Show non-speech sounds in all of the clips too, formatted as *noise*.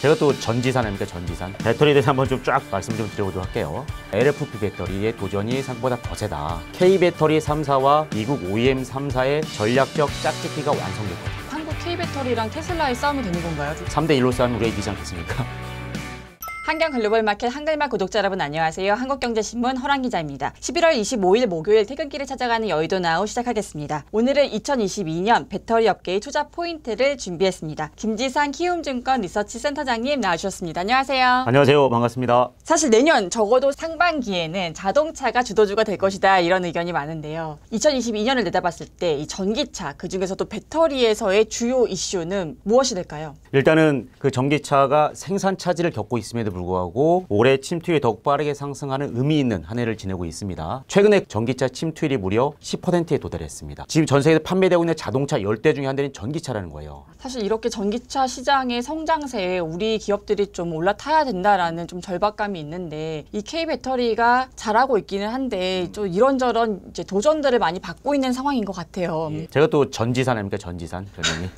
제가 또 전지산 아닙니까 전지산 배터리에 대해서 한번 좀 쫙 말씀 좀 드려보도록 할게요 LFP 배터리의 도전이 생각보다 거세다 K배터리 3사와 미국 OEM 3사의 전략적 짝짓기가 완성됐거든요 한국 K배터리랑 테슬라의 싸움이 되는 건가요? 3대1로 싸우면 우리가 이기지 않겠습니까? 한강 글로벌 마켓 한글맛 구독자 여러분 안녕하세요. 한국경제신문 허랑 기자입니다. 11월 25일 목요일 퇴근길을 찾아가는 여의도 나우 시작하겠습니다. 오늘은 2022년 배터리 업계의 투자 포인트를 준비했습니다. 김지상 키움증권 리서치 센터장님 나와주셨습니다. 안녕하세요. 안녕하세요. 반갑습니다. 사실 내년 적어도 상반기에는 자동차가 주도주가 될 것이다 이런 의견이 많은데요. 2022년을 내다봤을 때이 전기차 그중에서도 배터리에서의 주요 이슈는 무엇이 될까요? 일단은 그 전기차가 생산 차질을 겪고 있음에도 불구하고 불구하고 올해 침투율이 더욱 빠르게 상승하는 의미 있는 한 해를 지내고 있습니다. 최근에 전기차 침투율이 무려 10%에 도달했습니다. 지금 전 세계에서 판매되고 있는 자동차 1 0대 중에 한 대는 전기차라는 거예요. 사실 이렇게 전기차 시장의 성장세에 우리 기업들이 좀 올라타야 된다라는 좀 절박감이 있는데 이 K 배터리가 잘하고 있기는 한데 좀 이런저런 이제 도전들을 많이 받고 있는 상황인 것 같아요. 제가 또 전지산 아닙니까 전지산 별명이.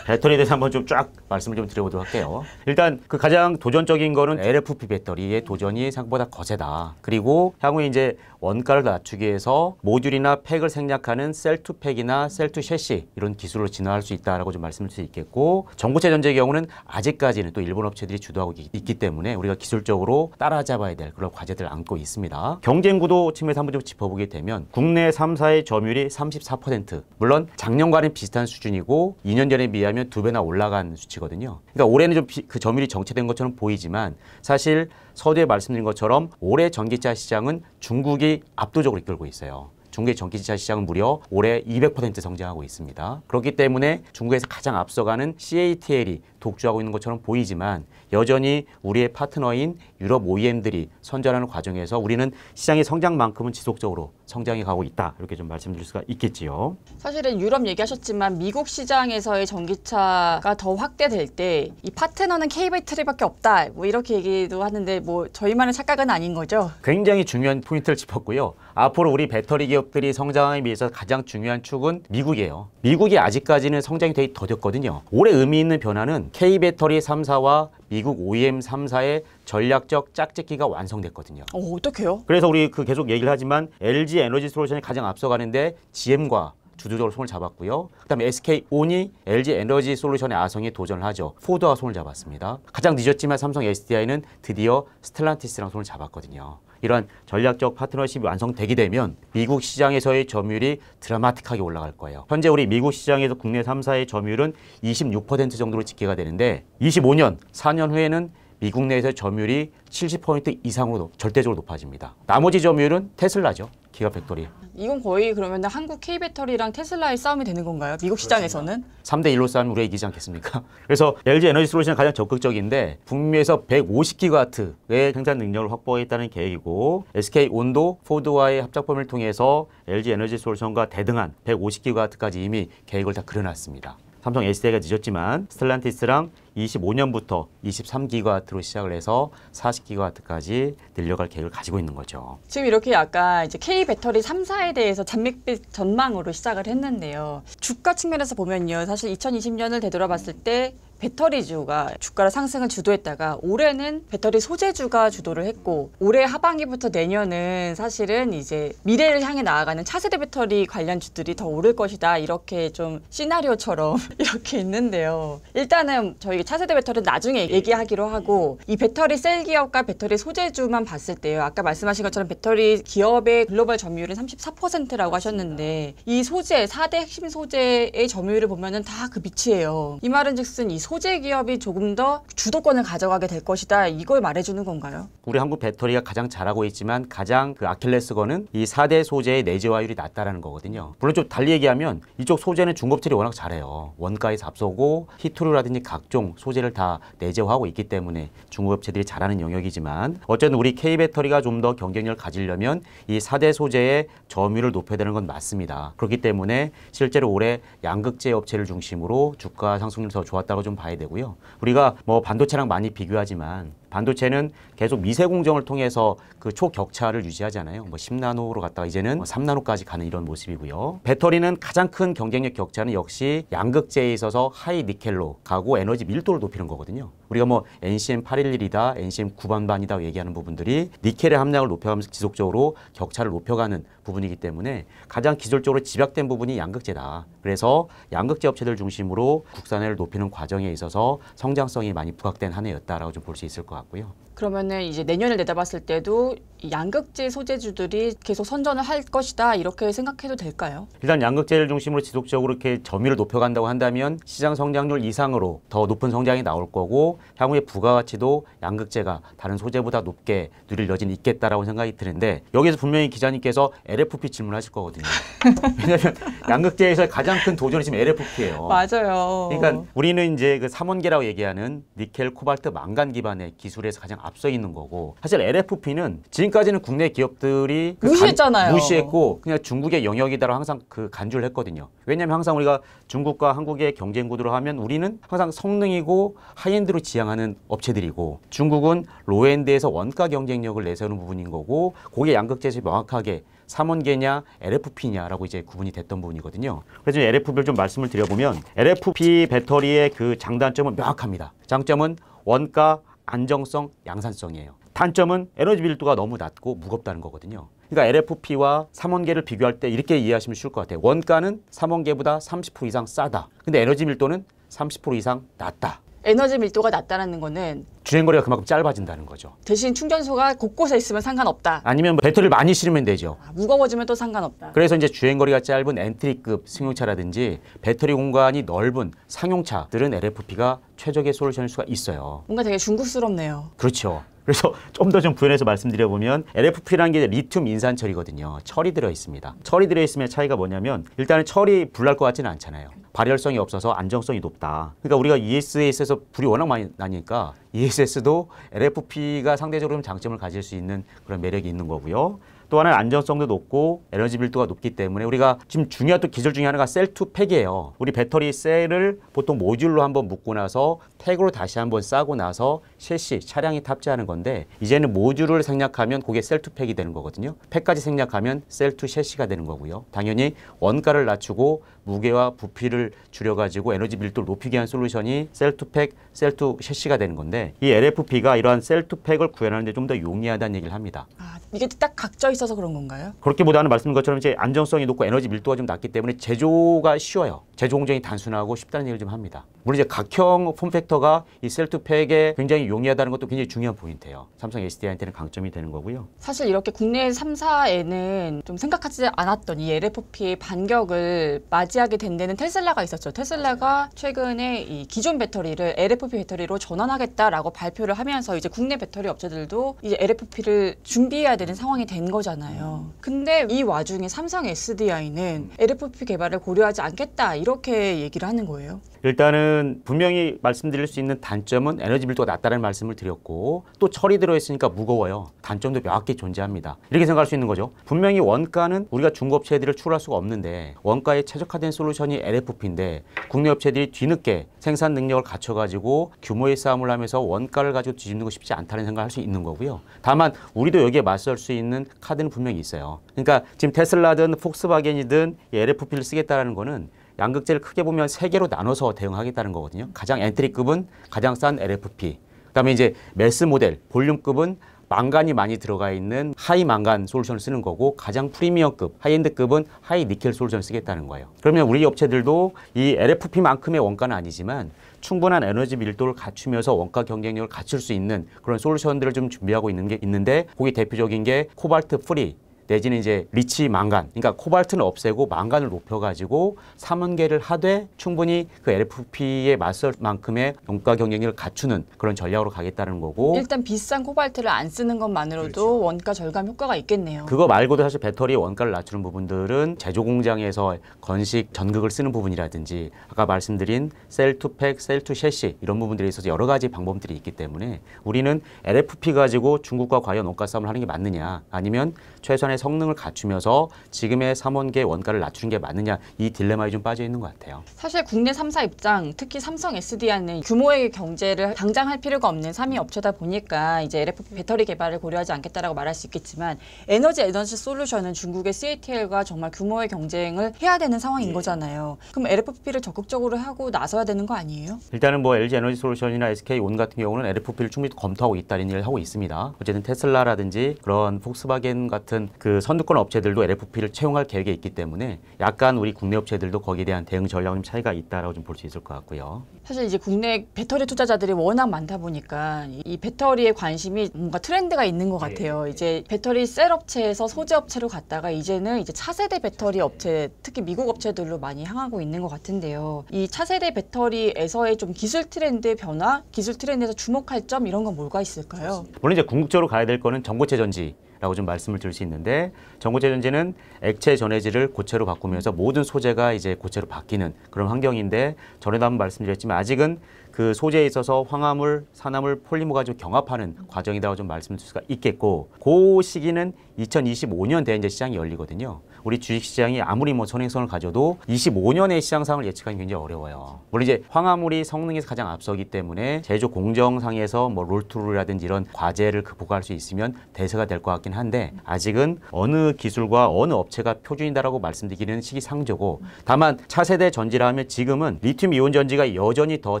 배터리에 대해서 한번 좀 쫙 말씀을 좀 드려보도록 할게요. 일단 그 가장 도전적인 거는 LFP 배터리의 도전이 생각보다 거세다. 그리고 향후 이제 원가를 낮추기 위해서 모듈이나 팩을 생략하는 셀투팩이나 셀투셰시 이런 기술로 진화할 수 있다라고 좀 말씀을 드릴 수 있겠고 전고체 전지의 경우는 아직까지는 또 일본 업체들이 주도하고 있기 때문에 우리가 기술적으로 따라잡아야 될 그런 과제들을 안고 있습니다. 경쟁 구도 측면에서 한번 좀 짚어보게 되면 국내 3사의 점유율이 34% 물론 작년과는 비슷한 수준이고 2년 전에 전에 비하면 두 배나 올라간 수치거든요. 그러니까 올해는 좀 그 점유율이 정체된 것처럼 보이지만 사실 서두에 말씀드린 것처럼 올해 전기차 시장은 중국이 압도적으로 이끌고 있어요. 중국의 전기차 시장은 무려 올해 200% 성장하고 있습니다. 그렇기 때문에 중국에서 가장 앞서가는 CATL이 독주하고 있는 것처럼 보이지만 여전히 우리의 파트너인 유럽 OEM들이 선전하는 과정에서 우리는 시장의 성장만큼은 지속적으로 성장해 가고 있다 이렇게 좀 말씀드릴 수가 있겠지요. 사실은 유럽 얘기하셨지만 미국 시장에서의 전기차가 더 확대될 때 이 파트너는 k b t 밖에 없다 뭐 이렇게 얘기도 하는데 뭐 저희만의 착각은 아닌 거죠? 굉장히 중요한 포인트를 짚었고요. 앞으로 우리 배터리 기업들이 성장에 비해서 가장 중요한 축은 미국이에요. 미국이 아직까지는 성장이 되게 더뎠거든요. 올해 의미 있는 변화는 K 배터리 3사와 미국 OEM 3사의 전략적 짝짓기가 완성됐거든요. 어, 어떡해요? 그래서 우리 그 계속 얘기를 하지만 LG 에너지 솔루션이 가장 앞서가는데 GM과 주도적으로 손을 잡았고요. 그다음에 SK 온이 LG 에너지 솔루션의 아성에 도전을 하죠. 포드와 손을 잡았습니다. 가장 늦었지만 삼성 SDI는 드디어 스텔란티스랑 손을 잡았거든요. 이러한 전략적 파트너십이 완성되게 되면 미국 시장에서의 점유율이 드라마틱하게 올라갈 거예요. 현재 우리 미국 시장에서 국내 3사의 점유율은 26% 정도로 집계가 되는데 25년, 4년 후에는 미국 내에서 점유율이 70% 이상으로 절대적으로 높아집니다. 나머지 점유율은 테슬라죠. 기가팩토리. 이건 거의 그러면 한국 K배터리랑 테슬라의 싸움이 되는 건가요? 미국 시장에서는? 그렇습니다. 3대 1로 싸우면 우리가 이기지 않겠습니까? *laughs* 그래서 LG 에너지 솔루션이 가장 적극적인데 북미에서 150기가와트의 생산 능력을 확보하겠다는 계획이고 SK 온도 포드와의 합작품을 통해서 LG 에너지 솔루션과 대등한 150기가와트까지 이미 계획을 다 그려놨습니다. 삼성 S대가 늦었지만 스텔란티스랑 25년부터 23기가와트로 시작을 해서 40기가와트까지 늘려갈 계획을 가지고 있는 거죠. 지금 이렇게 아까 이제 K 배터리 3사에 대해서 잔맥빛 전망으로 시작을 했는데요. 주가 측면에서 보면요. 사실 2020년을 되돌아봤을 때 배터리주가 주가를 상승을 주도했다가 올해는 배터리 소재주가 주도를 했고 올해 하반기부터 내년은 사실은 이제 미래를 향해 나아가는 차세대 배터리 관련 주들이 더 오를 것이다 이렇게 좀 시나리오처럼 *laughs* 이렇게 있는데요. 일단은 저희 차세대 배터리는 나중에 얘기하기로 하고 이 배터리 셀 기업과 배터리 소재주만 봤을 때요. 아까 말씀하신 것처럼 배터리 기업의 글로벌 점유율은 34%라고 하셨는데 이 소재 사대 핵심 소재의 점유율을 보면은 다그 밑이에요. 이 말은즉슨 이 소재 기업이 조금 더 주도권을 가져가게 될 것이다. 이걸 말해주는 건가요? 우리 한국 배터리가 가장 잘하고 있지만 가장 그 아킬레스건은 이 4대 소재의 내재화율이 낮다라는 거거든요. 물론 좀 달리 얘기하면 이쪽 소재는 중고업체들이 워낙 잘해요. 원가에잡 앞서고 히트루라든지 각종 소재를 다 내재화하고 있기 때문에 중고업체들이 잘하는 영역이지만 어쨌든 우리 K배터리가 좀 더 경쟁력을 가지려면 이 4대 소재의 점유율을 높여야 되는 건 맞습니다. 그렇기 때문에 실제로 올해 양극재 업체를 중심으로 주가 상승률이 더 좋았다고 좀 봐야 되고요. 우리가 뭐 반도체랑 많이 비교하지만 반도체는 계속 미세 공정을 통해서 그 초격차를 유지하잖아요. 뭐 10나노로 갔다가 이제는 3나노까지 뭐 가는 이런 모습이고요. 배터리는 가장 큰 경쟁력 격차는 역시 양극재에 있어서 하이 니켈로 가고 에너지 밀도를 높이는 거거든요. 우리가 뭐 NCM 811이다, NCM 9반반이다 얘기하는 부분들이 니켈의 함량을 높여가면서 지속적으로 격차를 높여가는 부분이기 때문에 가장 기술적으로 집약된 부분이 양극재다. 그래서 양극재 업체들 중심으로 국산화를 높이는 과정에 있어서 성장성이 많이 부각된 한 해였다라고 좀 볼 수 있을 것 같고. 같고요. 그러면은 이제 내년을 내다봤을 때도 양극재 소재주들이 계속 선전을 할 것이다 이렇게 생각해도 될까요? 일단 양극재를 중심으로 지속적으로 이렇게 점유를 높여간다고 한다면 시장 성장률 이상으로 더 높은 성장이 나올 거고 향후에 부가가치도 양극재가 다른 소재보다 높게 누릴 여지는 있겠다라고 생각이 드는데 여기서 분명히 기자님께서 LFP 질문하실 거거든요. *laughs* 왜냐하면 양극재에서 가장 큰 도전이 지금 LFP예요. 맞아요. 그러니까 우리는 이제 그 삼원계라고 얘기하는 니켈, 코발트, 망간 기반의 기술 기술에서 가장 앞서 있는 거고 사실 LFP는 지금까지는 국내 기업들이 그 무시했잖아요. 간, 무시했고 그냥 중국의 영역이다라고 항상 그 간주를 했거든요. 왜냐하면 항상 우리가 중국과 한국의 경쟁 구도를 하면 우리는 항상 성능이고 하이엔드로 지향하는 업체들이고 중국은 로엔드에서 원가 경쟁력을 내세우는 부분인 거고 고게 양극재에 명확하게 삼원계냐 LFP냐라고 이제 구분이 됐던 부분이거든요. 그래서 LFP를 좀 말씀을 드려보면 LFP 배터리의 그 장단점은 명확합니다. 장점은 원가 안정성, 양산성이에요. 단점은 에너지 밀도가 너무 낮고 무겁다는 거거든요. 그러니까 LFP와 삼원계를 비교할 때 이렇게 이해하시면 쉬울 것 같아요. 원가는 삼원계보다 30% 이상 싸다. 근데 에너지 밀도는 30% 이상 낮다. 에너지 밀도가 낮다는 거는 주행거리가 그만큼 짧아진다는 거죠. 대신 충전소가 곳곳에 있으면 상관없다. 아니면 뭐 배터리를 많이 실으면 되죠. 아, 무거워지면 또 상관없다. 그래서 이제 주행거리가 짧은 엔트리급 승용차라든지 배터리 공간이 넓은 상용차들은 LFP가 최적의 솔루션일 수가 있어요. 뭔가 되게 중국스럽네요. 그렇죠. 그래서 *laughs* 좀 더좀 좀 구현해서 말씀드려보면 LFP라는 게 리튬 인산 철이거든요. 철이 들어있습니다. 철이 들어있으면 차이가 뭐냐면 일단은 철이 불 날 것 같지는 않잖아요. 발열성이 없어서 안정성이 높다. 그러니까 우리가 e s s 에서 불이 워낙 많이 나니까 ESS도 LFP가 상대적으로 장점을 가질 수 있는 그런 매력이 있는 거고요. 또 하나는 안정성도 높고 에너지 밀도가 높기 때문에 우리가 지금 중요한 또 기술 중에 하나가 셀 투 팩이에요. 우리 배터리 셀을 보통 모듈로 한번 묶고 나서 팩으로 다시 한번 싸고 나서 셋이 차량이 탑재하는 건데 이제는 모듈을 생략하면 그게 셀 투 팩이 되는 거거든요. 팩까지 생략하면 셀투셋이가 되는 거고요. 당연히 원가를 낮추고 무게와 부피를 줄여가지고 에너지 밀도를 높이게 한 솔루션이 셀투팩, 셀투 셰시가 되는 건데 이 LFP가 이러한 셀투팩을 구현하는데 좀 더 용이하다는 얘기를 합니다. 아, 이게 딱 각져 있어서 그런 건가요? 그렇게보다는 말씀인 것처럼 이제 안정성이 높고 에너지 밀도가 좀 낮기 때문에 제조가 쉬워요. 제조 공정이 단순하고 쉽다는 얘기를 좀 합니다. 물론 이제 각형 폼팩터가 이 셀투팩에 굉장히 용이하다는 것도 굉장히 중요한 포인트예요. 삼성 SDI한테는 강점이 되는 거고요. 사실 이렇게 국내 3사에는 좀 생각하지 않았던 이 LFP의 반격을 맞이 맞이하게 된 데는 테슬라가 있었죠. 테슬라가 최근에 이 기존 배터리를 LFP 배터리로 전환하겠다라고 발표를 하면서 이제 국내 배터리 업체들도 이제 LFP를 준비해야 되는 상황이 된 거잖아요. 근데 이 와중에 삼성 SDI는 음. LFP 개발을 고려하지 않겠다 이렇게 얘기를 하는 거예요. 일단은 분명히 말씀드릴 수 있는 단점은 에너지 밀도가 낮다는 말씀을 드렸고 또 철이 들어있으니까 무거워요. 단점도 명확히 존재합니다. 이렇게 생각할 수 있는 거죠. 분명히 원가는 우리가 중고업체들을 추월할 수가 없는데 원가에 최적화된 솔루션이 LFP인데 국내 업체들이 뒤늦게 생산 능력을 갖춰가지고 규모의 싸움을 하면서 원가를 가지고 뒤집는 거 쉽지 않다는 생각할수 있는 거고요. 다만 우리도 여기에 맞설 수 있는 카드는 분명히 있어요. 그러니까 지금 테슬라든 폭스바겐이든 LFP를 쓰겠다는 거는 양극재를 크게 보면 세 개로 나눠서 대응하겠다는 거거든요. 가장 엔트리급은 가장 싼 LFP. 그다음에 이제 메스 모델 볼륨급은 망간이 많이 들어가 있는 하이 망간 솔루션을 쓰는 거고 가장 프리미엄급 하이엔드급은 하이 니켈 솔루션을 쓰겠다는 거예요. 그러면 우리 업체들도 이 LFP만큼의 원가는 아니지만 충분한 에너지 밀도를 갖추면서 원가 경쟁력을 갖출 수 있는 그런 솔루션들을 좀 준비하고 있는 게 있는데 거기 대표적인 게 코발트 프리 내지는 이제 리치 망간, 그러니까 코발트는 없애고 망간을 높여가지고 삼원계를 하되 충분히 그 LFP에 맞설 만큼의 원가 경쟁력을 갖추는 그런 전략으로 가겠다는 거고 일단 비싼 코발트를 안 쓰는 것만으로도 그렇죠. 원가 절감 효과가 있겠네요. 그거 말고도 사실 배터리 원가를 낮추는 부분들은 제조 공장에서 건식 전극을 쓰는 부분이라든지 아까 말씀드린 셀 투팩, 셀 투셰시 이런 부분들에 있어서 여러 가지 방법들이 있기 때문에 우리는 LFP 가지고 중국과 과연 원가 싸움을 하는 게 맞느냐 아니면 최소한의 자산의 성능을 갖추면서 지금의 삼원계 원가를 낮추는 게 맞느냐 이 딜레마에 좀 빠져 있는 것 같아요. 사실 국내 3사 입장 특히 삼성 SDI는 규모의 경제를 당장 할 필요가 없는 3위 업체다 보니까 이제 LFP 배터리 개발을 고려하지 않겠다라고 말할 수 있겠지만 에너지 에너지 솔루션은 중국의 CATL과 정말 규모의 경쟁을 해야 되는 상황인 네. 거잖아요. 그럼 LFP를 적극적으로 하고 나서야 되는 거 아니에요? 일단은 뭐 LG 에너지 솔루션이나 SK 온 같은 경우는 LFP를 충분히 검토하고 있다는 일을 하고 있습니다. 어쨌든 테슬라라든지 그런 폭스바겐 같은 그그 선두권 업체들도 LFP를 채용할 계획에 있기 때문에 약간 우리 국내 업체들도 거기에 대한 대응 전략은 차이가 있다라고 좀 볼 수 있을 것 같고요. 사실 이제 국내 배터리 투자자들이 워낙 많다 보니까 이 배터리에 관심이 뭔가 트렌드가 있는 것 같아요. 네. 이제 배터리 셀 업체에서 소재 업체로 갔다가 이제는 이제 차세대 배터리 업체 특히 미국 업체들로 많이 향하고 있는 것 같은데요. 이 차세대 배터리에서의 좀 기술 트렌드의 변화, 기술 트렌드에서 주목할 점 이런 건 뭘까 있을까요? 물론 이제 궁극적으로 가야 될 거는 전고체 전지 라고 좀 말씀을 드릴 수 있는데 전구재전지는 액체 전해질을 고체로 바꾸면서 모든 소재가 이제 고체로 바뀌는 그런 환경인데 전에도 한번 말씀드렸지만 아직은 그 소재에 있어서 황화물, 산화물, 폴리머가 좀 경합하는 과정이라고 좀 말씀드릴 수가 있겠고 그 시기는 2025년 대 이제 시장이 열리거든요. 우리 주식시장이 아무리 뭐 선행성을 가져도 25년의 시장 상을 예측하기 굉장히 어려워요. 물론 이제 황화물이 성능에서 가장 앞서기 때문에 제조 공정상에서 뭐 롤투루라든지 이런 과제를 극복할 수 있으면 대세가 될 것 같긴 한데 아직은 어느 기술과 어느 업체가 표준이다라고 말씀드리기는 시기상조고 다만 차세대 전지라 면 지금은 리튬 이온 전지가 여전히 더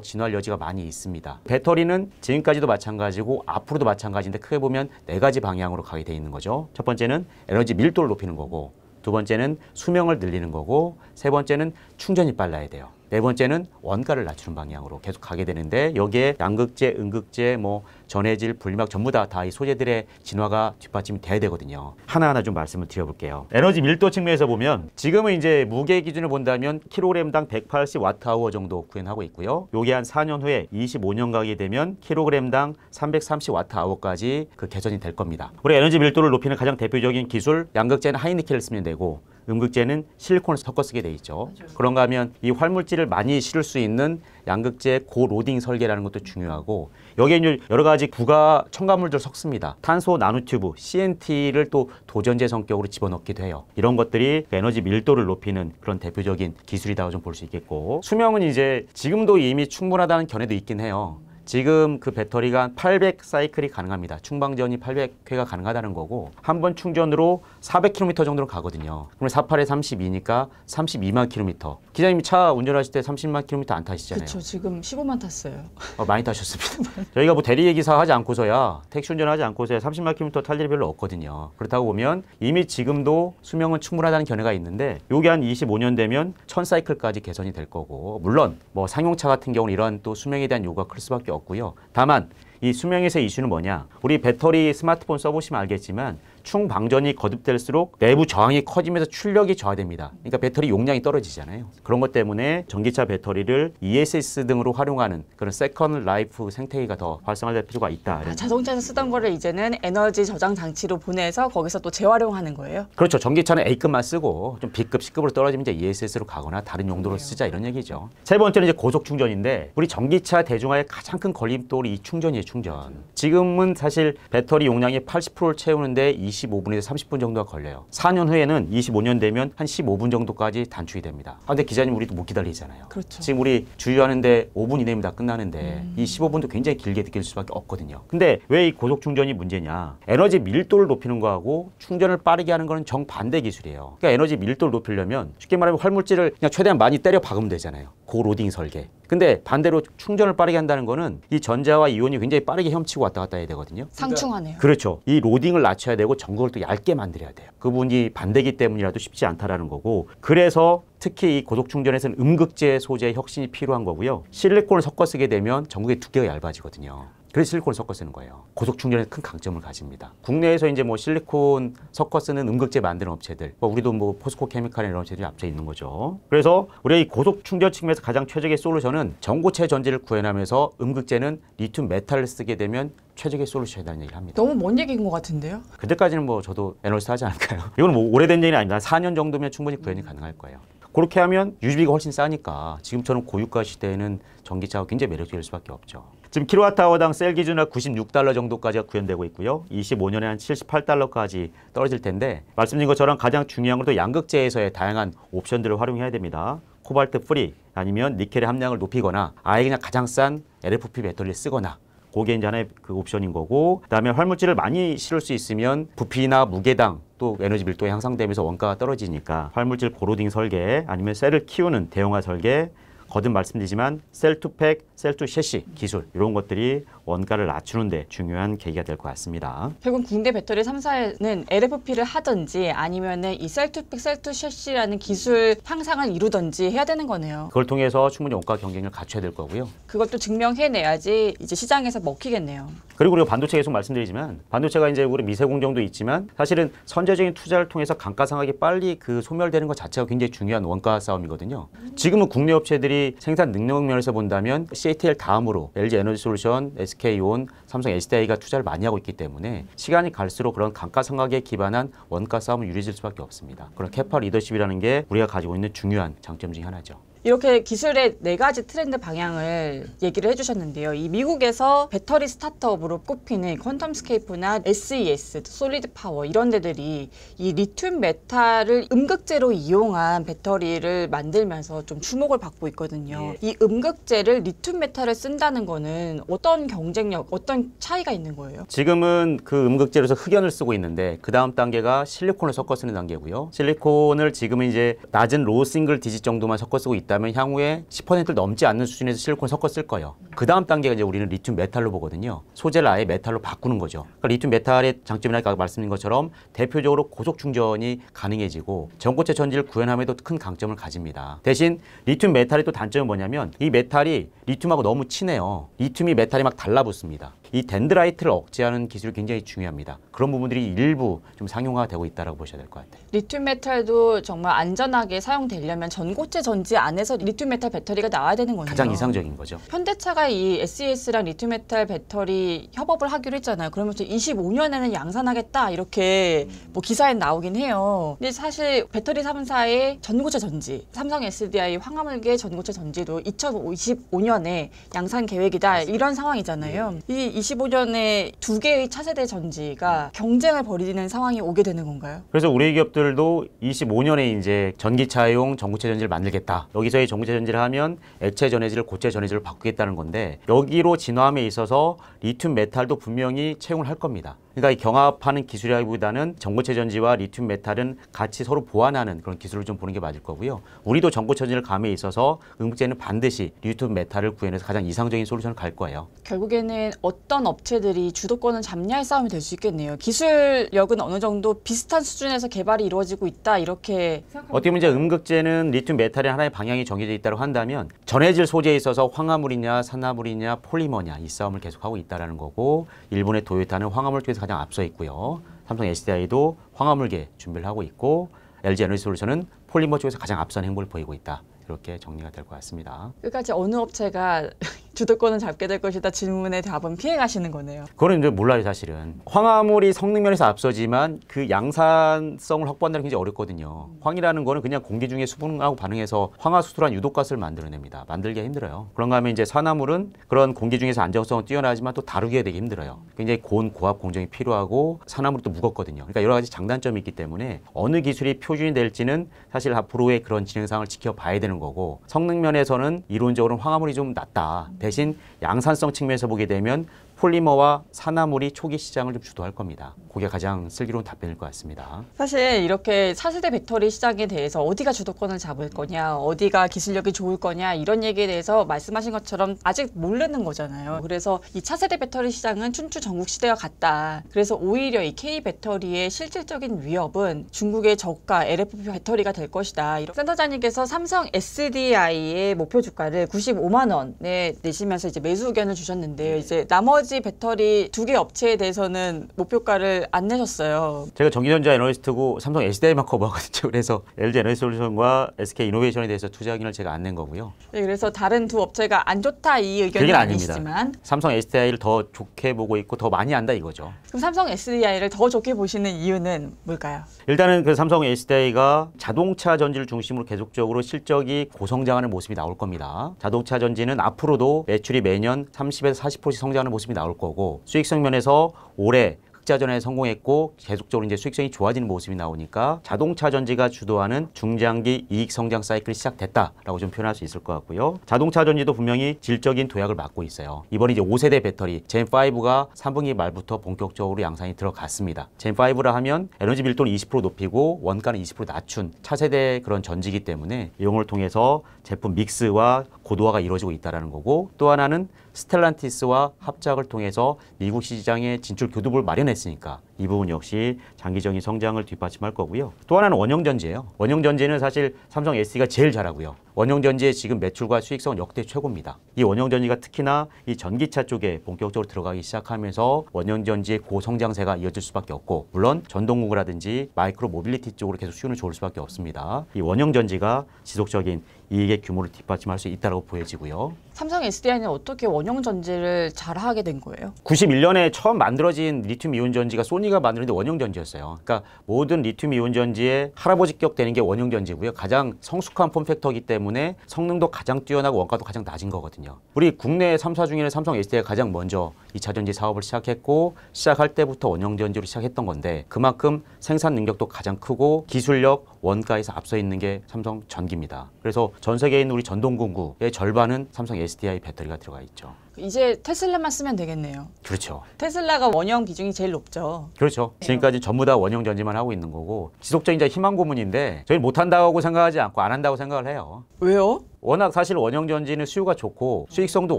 진화할 여지가 많이 있습니다. 배터리는 지금까지도 마찬가지고 앞으로도 마찬가지인데 크게 보면 네 가지 방향으로 가게 돼 있는 거죠. 첫 번째는 에너지 밀도를 높이는 거고 두 번째는 수명을 늘리는 거고 세 번째는 충전이 빨라야 돼요. 네 번째는 원가를 낮추는 방향으로 계속 가게 되는데 여기에 양극재, 음극재, 뭐 전해질, 분리막 전부 다 다 이 소재들의 진화가 뒷받침이 돼야 되거든요. 하나하나 좀 말씀을 드려볼게요. 에너지 밀도 측면에서 보면 지금은 이제 무게 기준을 본다면 킬로그램당 180 와트아워 정도 구현하고 있고요. 요게 한 4년 후에 25년 가게 되면 킬로그램당 330 와트아워까지 그 개선이 될 겁니다. 우리 에너지 밀도를 높이는 가장 대표적인 기술 양극재는 하이니켈을 쓰면 되고 음극재는 실리콘을 섞어 쓰게 돼 있죠. 그런가 하면 이 활물질을 많이 실을 수 있는 양극재 고로딩 설계라는 것도 중요하고 여기에 이 여러 가지 부가 첨가물들 섞습니다. 탄소 나노튜브 CNT를 또 도전재 성격으로 집어넣기도 해요. 이런 것들이 에너지 밀도를 높이는 그런 대표적인 기술이라고 좀 볼 수 있겠고 수명은 이제 지금도 이미 충분하다는 견해도 있긴 해요. 지금 그 배터리가 800 사이클이 가능합니다. 충방전이 800회가 가능하다는 거고 한 번 충전으로 400km 정도로 가거든요. 그럼 48에 32니까 32만 km 기자님이 차 운전하실 때 30만 킬로미터 안 타시잖아요. 그렇죠. 지금 15만 탔어요. 어, 많이 타셨습니다. *laughs* 네. 저희가 뭐 대리 기사 하지 않고서야 택시 운전하지 않고서야 30만 킬로미터 탈 일이 별로 없거든요. 그렇다고 보면 이미 지금도 수명은 충분하다는 견해가 있는데 요게 한 25년 되면 1000사이클까지 개선이 될 거고 물론 뭐 상용차 같은 경우는 이런 또 수명에 대한 요구가 클 수밖에 없고요. 다만 이 수명에서 이슈는 뭐냐? 우리 배터리 스마트폰 써보시면 알겠지만 충방전이 거듭될수록 내부 저항이 커지면서 출력이 저하됩니다. 그러니까 배터리 용량이 떨어지잖아요. 그런 것 때문에 전기차 배터리를 ESS 등으로 활용하는 그런 세컨 라이프 생태계가 더 활성화될 필요가 있다. 아, 자동차에서 쓰던 거를 이제는 에너지 저장 장치로 보내서 거기서 또 재활용하는 거예요? 그렇죠. 전기차는 A급만 쓰고 좀 B급, C급으로 떨어지면 이제 ESS로 가거나 다른 용도로 쓰자 이런 얘기죠. 세 번째는 이제 고속 충전인데 우리 전기차 대중화의 가장 큰 걸림돌이 이 충전이에요, 충전. 지금은 사실 배터리 용량의 80%를 채우는데 25분에서 30분 정도가 걸려요. 4년 후에는 25년 되면 한 15분 정도까지 단축이 됩니다. 아, 근데 기자님 우리도 못 기다리잖아요. 그렇죠. 지금 우리 주유하는데 5분 이내면 다 끝나는데 음. 이 15분도 굉장히 길게 느낄 수밖에 없거든요. 근데 왜 이 고속 충전이 문제냐? 에너지 밀도를 높이는 거하고 충전을 빠르게 하는 거는 정반대 기술이에요. 그러니까 에너지 밀도를 높이려면 쉽게 말하면 활물질을 그냥 최대한 많이 때려 박으면 되잖아요. 고로딩 설계. 근데 반대로 충전을 빠르게 한다는 거는 이 전자와 이온이 굉장히 빠르게 헤엄치고 왔다 갔다 해야 되거든요. 그러니까 상충하네요. 그렇죠. 이 로딩을 낮춰야 되고 전극을 또 얇게 만들어야 돼요. 그분이 반대기 때문이라도 쉽지 않다라는 거고 그래서 특히 이 고속 충전에서는 음극재 소재의 혁신이 필요한 거고요. 실리콘을 섞어 쓰게 되면 전극의 두께가 얇아지거든요. 그래서 실리콘을 섞어 쓰는 거예요. 고속 충전에 큰 강점을 가집니다. 국내에서 이제 뭐 실리콘 섞어 쓰는 음극재 만드는 업체들, 뭐 우리도 뭐 포스코 케미칼 이런 업체들이 앞서 있는 거죠. 그래서 우리의 이 고속 충전 측면에서 가장 최적의 솔루션은 전고체 전지를 구현하면서 음극재는 리튬 메탈을 쓰게 되면 최적의 솔루션이라는 얘기를 합니다. 너무 먼 얘기인 것 같은데요? 그때까지는 뭐 저도 애널리스트 하지 않을까요? *laughs* 이건 뭐 오래된 얘기는 아닙니다. 4년 정도면 충분히 구현이 음. 가능할 거예요. 그렇게 하면 유지비가 훨씬 싸니까 지금처럼 고유가 시대에는 전기차가 굉장히 매력적일 수밖에 없죠. 지금 킬로와트아워당 셀 기준으로 96달러 정도까지가 구현되고 있고요. 25년에 한 78달러까지 떨어질 텐데 말씀드린 것처럼 가장 중요한 것도 양극재에서의 다양한 옵션들을 활용해야 됩니다. 코발트 프리 아니면 니켈의 함량을 높이거나 아예 그냥 가장 싼 LFP 배터리를 쓰거나 고게 이제 하나의 그 옵션인 거고 그다음에 활물질을 많이 실을 수 있으면 부피나 무게당 또 에너지 밀도가 향상되면서 원가가 떨어지니까 활물질 고로딩 설계 아니면 셀을 키우는 대형화 설계 거듭 말씀드리지만 셀투팩, 셀투셰시 기술 이런 것들이 원가를 낮추는데 중요한 계기가 될 것 같습니다. 결국 국내 배터리 3사는 에 LFP를 하든지 아니면 이 셀투팩, 셀투셰시라는 기술 향상을 이루든지 해야 되는 거네요. 그걸 통해서 충분히 원가 경쟁을 갖춰야 될 거고요. 그것도 증명해내야지 이제 시장에서 먹히겠네요. 그리고 우리가 반도체 계속 말씀드리지만 반도체가 이제 우리 미세 공정도 있지만 사실은 선제적인 투자를 통해서 감가상각이 빨리 그 소멸되는 것 자체가 굉장히 중요한 원가 싸움이거든요. 지금은 국내 업체들이 생산 능력 면에서 본다면 CATL 다음으로 LG 에너지 솔루션, SK온, 삼성 SDI가 투자를 많이 하고 있기 때문에 시간이 갈수록 그런 감가상각에 기반한 원가 싸움을 유리질 수밖에 없습니다. 그런 캐파 리더십이라는 게 우리가 가지고 있는 중요한 장점 중 하나죠. 이렇게 기술의 네 가지 트렌드 방향을 얘기를 해주셨는데요. 이 미국에서 배터리 스타트업으로 꼽히는 퀀텀스케이프나 SES, 솔리드 파워 이런 데들이 이 리튬 메탈을 음극재로 이용한 배터리를 만들면서 좀 주목을 받고 있거든요. 예. 이 음극재를 리튬 메탈을 쓴다는 거는 어떤 경쟁력, 어떤 차이가 있는 거예요? 지금은 그 음극재로서 흑연을 쓰고 있는데 그 다음 단계가 실리콘을 섞어 쓰는 단계고요. 실리콘을 지금 이제 낮은 로우 싱글 디지 정도만 섞어 쓰고 있다. 있다면 향후에 10%를 넘지 않는 수준에서 실리콘 섞었을 거예요. 그 다음 단계가 이제 우리는 리튬 메탈로 보거든요. 소재를 아예 메탈로 바꾸는 거죠. 그러니까 리튬 메탈의 장점이나 아까 말씀드린 것처럼 대표적으로 고속 충전이 가능해지고 전고체 전지를 구현함에도 큰 강점을 가집니다. 대신 리튬 메탈의 또 단점은 뭐냐면 이 메탈이 리튬하고 너무 친해요. 리튬이 메탈이 막 달라붙습니다. 이 덴드라이트를 억제하는 기술이 굉장히 중요합니다. 그런 부분들이 일부 좀 상용화되고 있다고 보셔야 될 것 같아요. 리튬 메탈도 정말 안전하게 사용되려면 전고체 전지 안에서 리튬 메탈 배터리가 나와야 되는 거네요. 가장 이상적인 거죠. 현대차가 이 SES랑 리튬 메탈 배터리 협업을 하기로 했잖아요. 그러면서 25년에는 양산하겠다 이렇게 뭐 기사에 나오긴 해요. 근데 사실 배터리 3사의 전고체 전지, 삼성 SDI 황화물계 전고체 전지도 2025년에 양산 계획이다 이런 상황이잖아요. 네. 이 2025년에 두 개의 차세대 전지가 경쟁을 벌이는 상황이 오게 되는 건가요? 그래서 우리 기업들도 25년에 이제 전기차용 전구체 전지를 만들겠다. 여기서의 전구체 전지를 하면 액체 전해질을 고체 전해질을 바꾸겠다는 건데 여기로 진화함에 있어서 리튬 메탈도 분명히 채용을 할 겁니다. 그러니까 이 경합하는 기술이라기보다는 전고체 전지와 리튬 메탈은 같이 서로 보완하는 그런 기술을 좀 보는 게 맞을 거고요. 우리도 전고체 전지를 감에 있어서 응급제는 반드시 리튬 메탈을 구해내서 가장 이상적인 솔루션을 갈 거예요. 결국에는 어떤 업체들이 주도권을 잡냐의 싸움이 될 수 있겠네요. 기술력은 어느 정도 비슷한 수준에서 개발이 이루어지고 있다 이렇게 어떻게 보면 이제 음극재는 리튬 메탈의 하나의 방향이 정해져 있다고 한다면 전해질 소재에 있어서 황화물이냐 산화물이냐 폴리머냐 이 싸움을 계속하고 있다는 거고 일본의 도요타는 황화물 쪽에서 가장 앞서 있고요. 삼성 SDI도 황화물계 준비를 하고 있고 LG 에너지 솔루션은 폴리머 쪽에서 가장 앞선 행보를 보이고 있다. 이렇게 정리가 될 것 같습니다. 끝까지 어느 업체가 주도권을 잡게 될 것이다 질문에 답은 피해가시는 거네요. 그거는 이제 몰라요 사실은. 황화물이 성능면에서 앞서지만 그 양산성을 확보한다는 게 굉장히 어렵거든요. 황이라는 거는 그냥 공기 중에 수분하고 반응해서 황화수소란 유독가스를 만들어냅니다. 만들기가 힘들어요. 그런가 하면 이제 산화물은 그런 공기 중에서 안정성은 뛰어나지만 또 다루기가 되게 힘들어요. 굉장히 고온 고압 공정이 필요하고 산화물이 또 무겁거든요. 그러니까 여러 가지 장단점이 있기 때문에 어느 기술이 표준이 될지는 사실 앞으로의 그런 진행상을 지켜봐야 되는 거고 성능면에서는 이론적으로는 황화물이 좀 낫다. 음. 대신 양산성 측면에서 보게 되면 폴리머와 산화물이 초기 시장을 좀 주도할 겁니다. 그게 가장 슬기로운 답변일 것 같습니다. 사실 이렇게 차세대 배터리 시장에 대해서 어디가 주도권을 잡을 거냐, 어디가 기술력이 좋을 거냐 이런 얘기에 대해서 말씀하신 것처럼 아직 모르는 거잖아요. 그래서 이 차세대 배터리 시장은 춘추 전국 시대와 같다. 그래서 오히려 이 K 배터리의 실질적인 위협은 중국의 저가 LFP 배터리가 될 것이다. 센터장님께서 삼성 SDI의 목표 주가를 95만 원에 내시면서 이제 매수 의견을 주셨는데 이제 나머지 에지 배터리 두 개 업체에 대해서는 목표가를 안 내셨어요. 제가 전기전자 애널리스트고 삼성 SDI마커버 하거든요. *laughs* 그래서 LG 에너지 솔루션과 SK 이노베이션에 대해서 투자 의견을 제가 안 낸 거고요. 네, 그래서 다른 두 업체가 안 좋다 이 의견이 아니시지만 삼성 SDI를 더 좋게 보고 있고 더 많이 안다 이거죠. 그럼 삼성 SDI를 더 좋게 보시는 이유는 뭘까요? 일단은 그 삼성 SDI가 자동차 전지를 중심으로 계속적으로 실적이 고성장하는 모습이 나올 겁니다. 자동차 전지는 앞으로도 매출이 매년 30에서 40% 성장하는 모습이 나올 거고 수익성 면에서 올해 흑자전에 성공했고 계속적으로 이제 수익성이 좋아지는 모습이 나오니까 자동차 전지가 주도하는 중장기 이익 성장 사이클이 시작됐다라고 좀 표현할 수 있을 것 같고요. 자동차 전지도 분명히 질적인 도약을 맡고 있어요. 이번에 이제 5세대 배터리 젠5가 3분기 말부터 본격적으로 양산이 들어갔습니다. 젠5라 하면 에너지 밀도를 20% 높이고 원가는 20% 낮춘 차세대 그런 전지기 때문에 이용을 통해서 제품 믹스와 고도화가 이루어지고 있다는 거고 또 하나는 스텔란티스와 합작을 통해서 미국 시장에 진출 교두보를 마련했으니까 이 부분 역시 장기적인 성장을 뒷받침할 거고요. 또 하나는 원형전지예요. 원형전지는 사실 삼성 SD가 제일 잘하고요. 원형전지의 지금 매출과 수익성은 역대 최고입니다. 이 원형전지가 특히나 이 전기차 쪽에 본격적으로 들어가기 시작하면서 원형전지의 고성장세가 이어질 수밖에 없고 물론 전동구라든지 마이크로 모빌리티 쪽으로 계속 수요는 좋을 수밖에 없습니다. 이 원형전지가 지속적인 이익의 규모를 뒷받침할 수 있다고 보여지고요. 삼성 SDI는 어떻게 원형 전지를 잘하게 된 거예요? 91년에 처음 만들어진 리튬 이온 전지가 소니가 만드는데 원형 전지였어요. 그러니까 모든 리튬 이온 전지의 할아버지격 되는 게 원형 전지고요. 가장 성숙한 폼팩터이기 때문에 성능도 가장 뛰어나고 원가도 가장 낮은 거거든요. 우리 국내 3사 중에는 삼성 SDI가 가장 먼저 2차 전지 사업을 시작했고 시작할 때부터 원형 전지로 시작했던 건데 그만큼 생산 능력도 가장 크고 기술력, 원가에서 앞서 있는 게 삼성 전기입니다. 그래서 전세계인 우리 전동공구의 절반은 삼성 SDI 배터리가 들어가 있죠. 이제 테슬라만 쓰면 되겠네요. 그렇죠. 테슬라가 원형 기준이 제일 높죠. 그렇죠. 네. 지금까지 전부 다 원형 전지만 하고 있는 거고 지속적인 희망 고문인데 저희 못한다고 생각하지 않고 안 한다고 생각을 해요. 왜요? 워낙 사실 원형 전지는 수요가 좋고 수익성도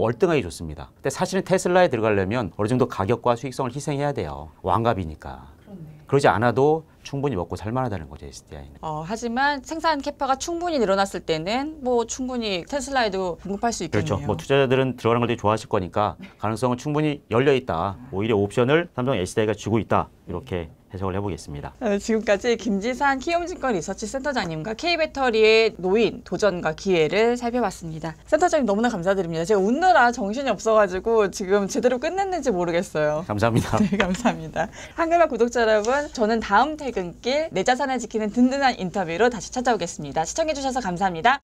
월등하게 좋습니다. 근데 사실은 테슬라에 들어가려면 어느 정도 가격과 수익성을 희생해야 돼요. 왕갑이니까. 그러네. 그러지 않아도 충분히 먹고 살만하다는 거죠 SDI는. 어, 하지만 생산 캐파가 충분히 늘어났을 때는 뭐 충분히 테슬라에도 공급할 수 그렇죠. 있겠네요. 그렇죠. 뭐 투자자들은 들어가는 걸 되게 좋아하실 거니까 가능성은 충분히 열려 있다. 오히려 옵션을 삼성 SDI가 주고 있다. 이렇게 해석을 해보겠습니다. 어, 지금까지 김지산 키움증권 리서치 센터장님과 K배터리의 노인, 도전과 기회를 살펴봤습니다. 센터장님 너무나 감사드립니다. 제가 웃느라 정신이 없어가지고 지금 제대로 끝냈는지 모르겠어요. 감사합니다. 네, 감사합니다. 한글만 구독자 여러분, 저는 다음 퇴근길 내 자산을 지키는 든든한 인터뷰로 다시 찾아오겠습니다. 시청해주셔서 감사합니다.